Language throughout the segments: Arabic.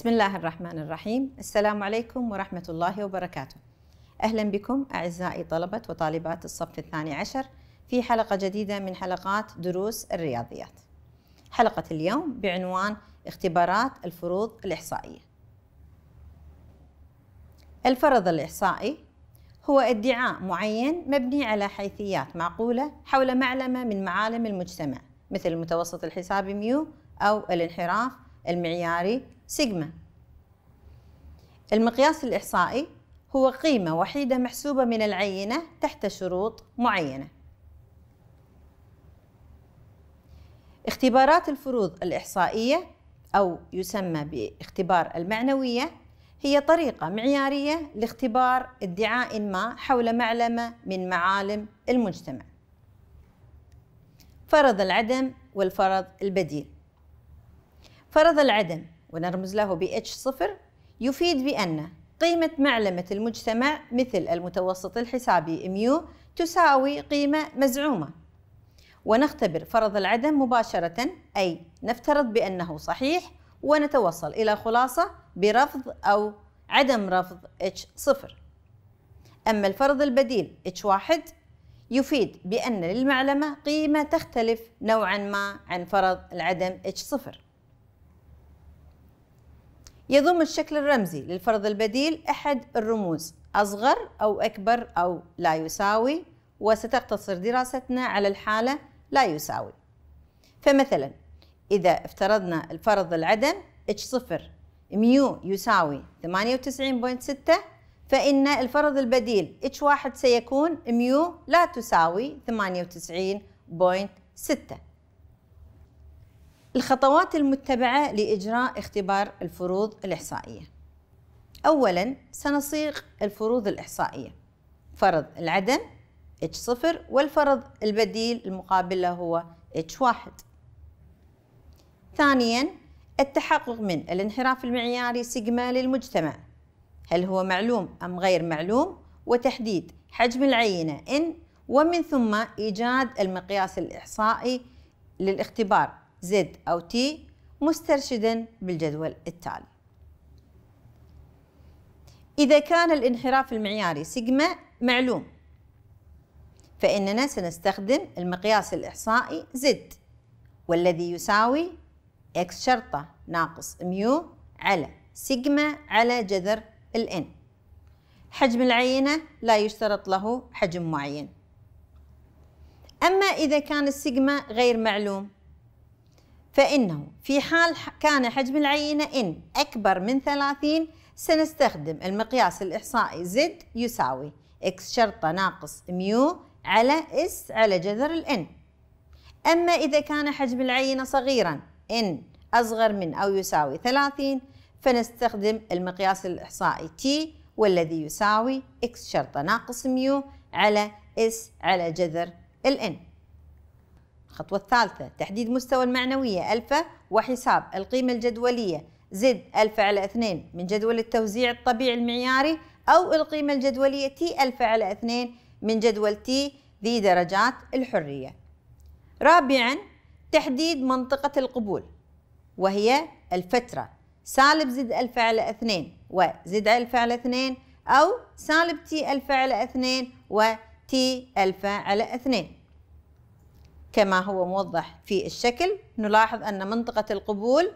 بسم الله الرحمن الرحيم السلام عليكم ورحمة الله وبركاته أهلا بكم أعزائي طلبة وطالبات الصف الثاني عشر في حلقة جديدة من حلقات دروس الرياضيات حلقة اليوم بعنوان اختبارات الفروض الإحصائية الفرض الإحصائي هو ادعاء معين مبني على حيثيات معقولة حول معلمة من معالم المجتمع مثل المتوسط الحسابي ميو أو الانحراف المعياري سيجما المقياس الإحصائي هو قيمة وحيدة محسوبة من العينة تحت شروط معينة اختبارات الفروض الإحصائية أو يسمى باختبار المعنوية هي طريقة معيارية لاختبار ادعاء ما حول معلمة من معالم المجتمع فرض العدم والفرض البديل فرض العدم ونرمز له ب h 0 يفيد بأن قيمة معلمة المجتمع مثل المتوسط الحسابي ميو تساوي قيمة مزعومة ونختبر فرض العدم مباشرة أي نفترض بأنه صحيح ونتوصل إلى خلاصة برفض أو عدم رفض h 0 أما الفرض البديل h1 يفيد بأن للمعلمة قيمة تختلف نوعا ما عن فرض العدم h 0 يضم الشكل الرمزي للفرض البديل أحد الرموز أصغر أو أكبر أو لا يساوي وستقتصر دراستنا على الحالة لا يساوي فمثلا إذا افترضنا الفرض العدم H0 ميو يساوي 98.6 فإن الفرض البديل H1 سيكون ميو لا تساوي 98.6 الخطوات المتبعة لإجراء اختبار الفروض الإحصائية أولا سنصيغ الفروض الإحصائية فرض العدم H0 والفرض البديل المقابل له هو H1 ثانيا التحقق من الانحراف المعياري سيجما للمجتمع هل هو معلوم أم غير معلوم وتحديد حجم العينة N ومن ثم إيجاد المقياس الإحصائي للاختبار زد أو تي مسترشدا بالجدول التالي إذا كان الانحراف المعياري سيجما معلوم فإننا سنستخدم المقياس الإحصائي زد والذي يساوي إكس شرطة ناقص ميو على سيجما على جذر الإن حجم العينة لا يشترط له حجم معين أما إذا كان السيجما غير معلوم فإنه في حال كان حجم العينة إن أكبر من 30 سنستخدم المقياس الإحصائي Z يساوي X شرطة ناقص ميو على S على جذر الN أما إذا كان حجم العينة صغيرا N أصغر من أو يساوي 30 فنستخدم المقياس الإحصائي T والذي يساوي X شرطة ناقص ميو على S على جذر الN الخطوة الثالثة تحديد مستوى المعنوية ألفا وحساب القيمة الجدولية زد ألفا على اثنين من جدول التوزيع الطبيعي المعياري أو القيمة الجدولية تي ألفا على اثنين من جدول تي ذي درجات الحرية رابعا تحديد منطقة القبول وهي الفترة سالب زد ألفا على اثنين وزد ألفا على اثنين أو سالب تي ألفا على اثنين وتي ألفا على اثنين كما هو موضح في الشكل نلاحظ أن منطقة القبول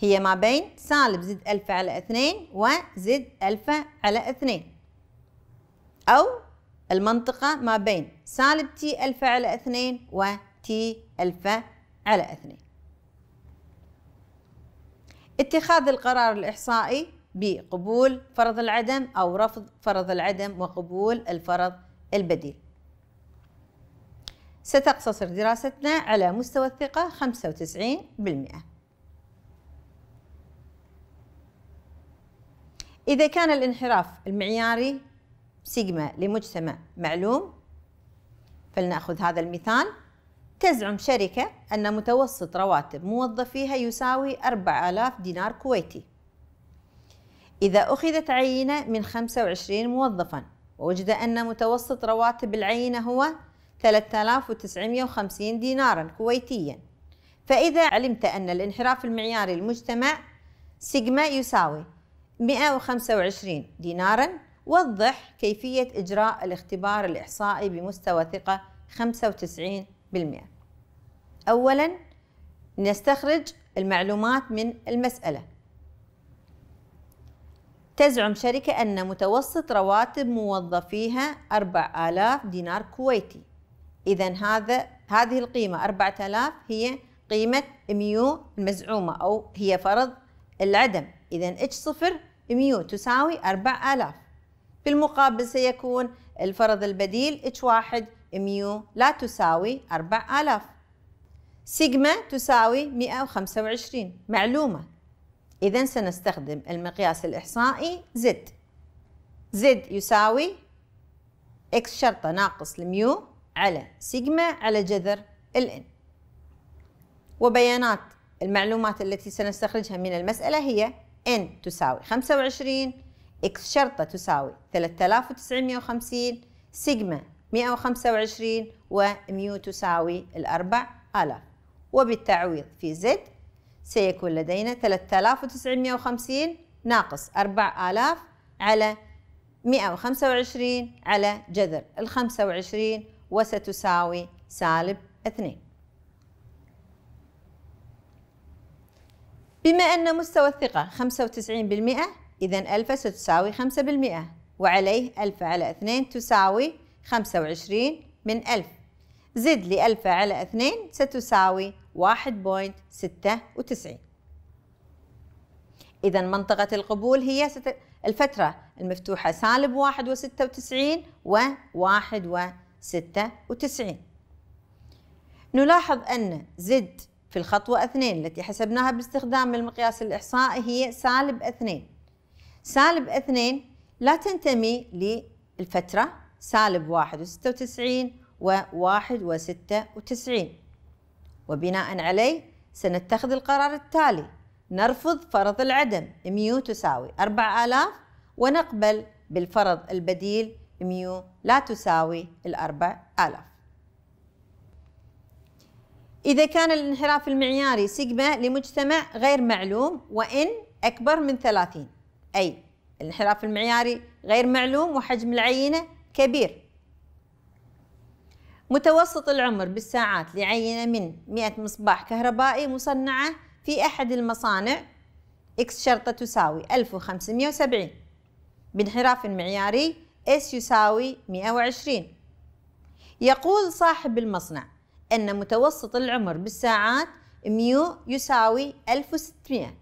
هي ما بين سالب زد ألفا على اثنين وزد ألفا على اثنين أو المنطقة ما بين سالب تي ألفا على اثنين وتي ألفا على اثنين اتخاذ القرار الإحصائي بقبول فرض العدم أو رفض فرض العدم وقبول الفرض البديل ستقتصر دراستنا على مستوى الثقة 95% إذا كان الانحراف المعياري سيجما لمجتمع معلوم فلنأخذ هذا المثال تزعم شركة أن متوسط رواتب موظفيها يساوي 4000 دينار كويتي إذا أخذت عينة من 25 موظفاً ووجد أن متوسط رواتب العينة هو 3950 دينارا كويتيا فإذا علمت أن الانحراف المعياري المجتمع سيجما يساوي 125 دينارا وضح كيفية إجراء الاختبار الإحصائي بمستوى ثقة 95% أولا نستخرج المعلومات من المسألة تزعم شركة أن متوسط رواتب موظفيها 4000 دينار كويتي إذا هذا هذه القيمة 4000 هي قيمة ميو المزعومة أو هي فرض العدم اذا اتش صفر ميو تساوي 4000 في المقابل سيكون الفرض البديل اتش واحد ميو لا تساوي 4000 سيجما تساوي 125 معلومة إذا سنستخدم المقياس الإحصائي زد زد يساوي اكس شرطة ناقص الميو على سيجما على جذر الان وبيانات المعلومات التي سنستخرجها من المسألة هي n تساوي 25 x شرطة تساوي 3950 سيجما 125 وميو تساوي الأربع آلاف وبالتعويض في z سيكون لدينا 3950 ناقص 4000 على 125 على جذر ال 25 وستساوي سالب 2 بما أن مستوى الثقة 95% إذا ألفا ستساوي 5% وعليه ألفا على 2 تساوي 25 من ألف زد لألف على 2 ستساوي 1.96 إذا منطقة القبول هي الفترة المفتوحة سالب 1 و96 و 1 و 96 نلاحظ أن زد في الخطوة 2 التي حسبناها باستخدام المقياس الإحصائي هي سالب 2 سالب 2 لا تنتمي للفترة سالب 1 و96 و1 و96 وبناء عليه سنتخذ القرار التالي نرفض فرض العدم ميو تساوي 4000 ونقبل بالفرض البديل ميو لا تساوي الأربع آلاف إذا كان الانحراف المعياري سيجما لمجتمع غير معلوم وإن أكبر من ثلاثين أي الانحراف المعياري غير معلوم وحجم العينة كبير متوسط العمر بالساعات لعينة من 100 مصباح كهربائي مصنعة في أحد المصانع إكس شرطة تساوي 1570 بانحراف معياري اس يساوي 120 يقول صاحب المصنع أن متوسط العمر بالساعات ميو يساوي 1600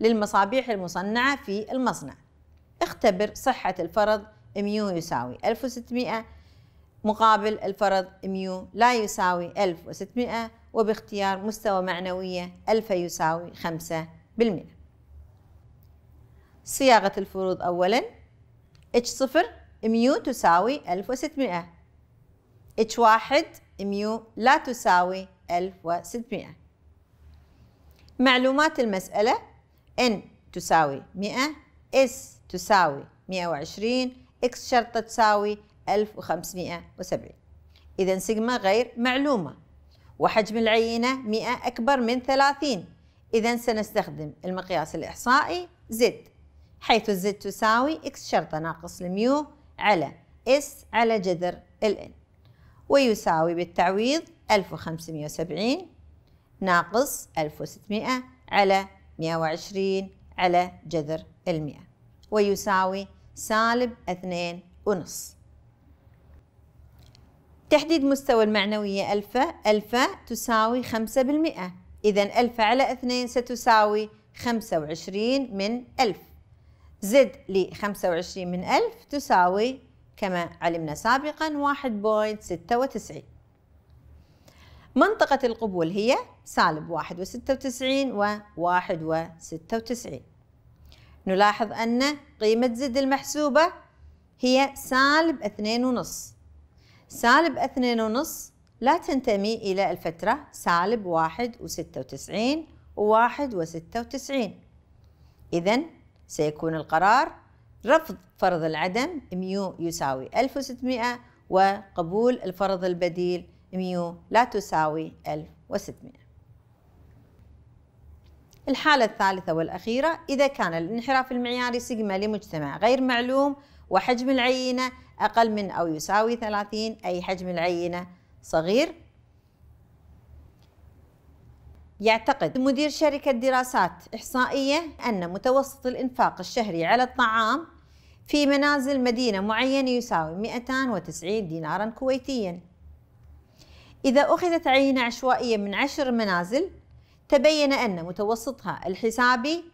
للمصابيح المصنعة في المصنع اختبر صحة الفرض ميو يساوي 1600 مقابل الفرض ميو لا يساوي 1600 وباختيار مستوى معنوية ألف يساوي 5% صياغة الفروض أولا H صفر ميو تساوي 1600 H1 ميو لا تساوي 1600 معلومات المسألة N تساوي 100 S تساوي 120 X شرطة تساوي 1570 إذا سيجما غير معلومة وحجم العينة 100 أكبر من 30 إذا سنستخدم المقياس الإحصائي Z حيث الزد تساوي X شرطة ناقص الميو على اس على جذر ال ويساوي بالتعويض 1570 ناقص 1600 على 120 على جذر المئة ويساوي سالب اثنين ونص تحديد مستوى المعنوية ألفا ألفا تساوي خمسة بالمئة إذا ألفا على اثنين ستساوي خمسة وعشرين من ألف زد ل 25 من 1000 تساوي كما علمنا سابقا 1.96 منطقة القبول هي سالب 96 و 1.96 نلاحظ أن قيمة زد المحسوبة هي سالب 2.5 سالب 2.5 لا تنتمي إلى الفترة سالب 1.96 و 1.96 إذن سيكون القرار رفض فرض العدم ميو يساوي 1600 وقبول الفرض البديل ميو لا تساوي 1600 الحالة الثالثة والأخيرة إذا كان الانحراف المعياري سيجما لمجتمع غير معلوم وحجم العينة أقل من أو يساوي 30 أي حجم العينة صغير يعتقد مدير شركة دراسات إحصائية أن متوسط الإنفاق الشهري على الطعام في منازل مدينة معينة يساوي 290 دينارا كويتيا إذا أخذت عينة عشوائية من عشر منازل تبين أن متوسطها الحسابي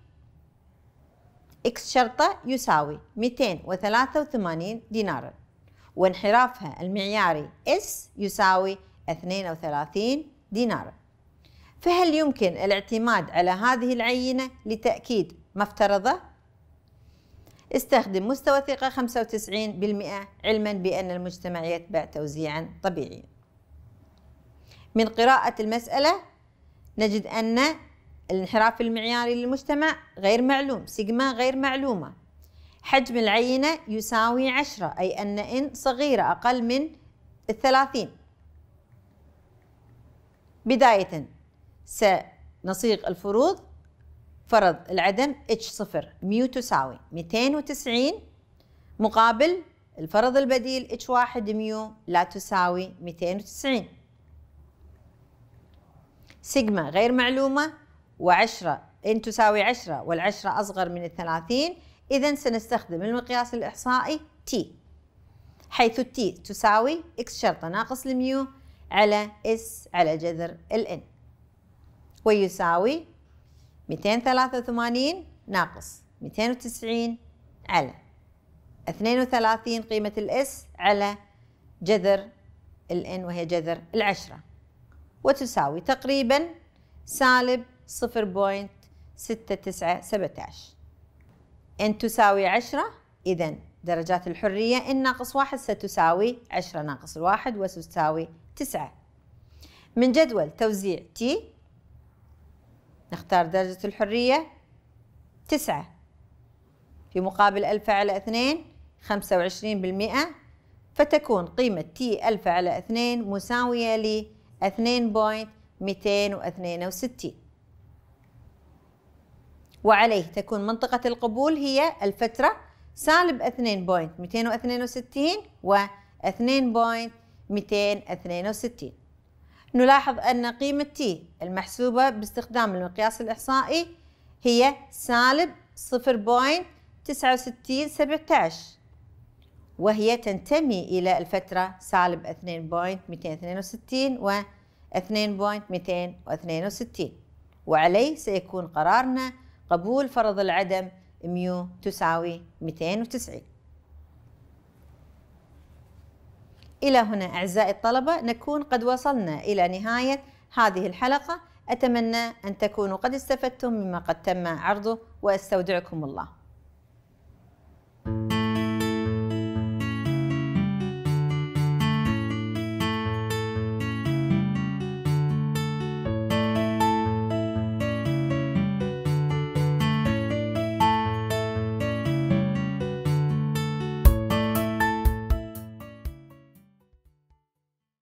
إكس شرطة يساوي 283 دينارا وانحرافها المعياري إس يساوي 32 دينارا فهل يمكن الاعتماد على هذه العينة لتأكيد ما افترضه؟ استخدم مستوى ثقة 95% علما بأن المجتمع يتبع توزيعا طبيعيا من قراءة المسألة نجد أن الانحراف المعياري للمجتمع غير معلوم سيجما غير معلومة حجم العينة يساوي عشرة أي أن إن صغيرة أقل من الثلاثين بداية سنصيغ الفروض فرض العدم اتش صفر ميو تساوي 290 مقابل الفرض البديل اتش واحد ميو لا تساوي 290 سيجما غير معلومة وعشرة ان تساوي عشرة والعشرة أصغر من الثلاثين إذا سنستخدم المقياس الإحصائي تي حيث التي تساوي اكس شرطة ناقص الميو على اس على جذر الان ويساوي 283 ناقص 290 على 32 قيمة الاس على جذر الان وهي جذر العشرة وتساوي تقريبا سالب 0.6917 ان تساوي 10 اذا درجات الحرية ان ناقص واحد ستساوي 10 ناقص الواحد وستساوي 9 من جدول توزيع تي نختار درجة الحرية تسعة في مقابل ألفا على اثنين خمسة وعشرين بالمئة فتكون قيمة تي ألفا على اثنين مساوية ل اثنين بوينت ميتين واثنين وستين وعليه تكون منطقة القبول هي الفترة سالب اثنين بوينت ميتين واثنين وستين و 2.262 نلاحظ أن قيمة T المحسوبة باستخدام المقياس الإحصائي هي سالب 0.6917 وهي تنتمي إلى الفترة سالب 2.262 و 2.262 وعليه سيكون قرارنا قبول فرض العدم ميو تساوي 290 إلى هنا أعزائي الطلبة نكون قد وصلنا إلى نهاية هذه الحلقة أتمنى أن تكونوا قد استفدتم مما قد تم عرضه وأستودعكم الله. thank you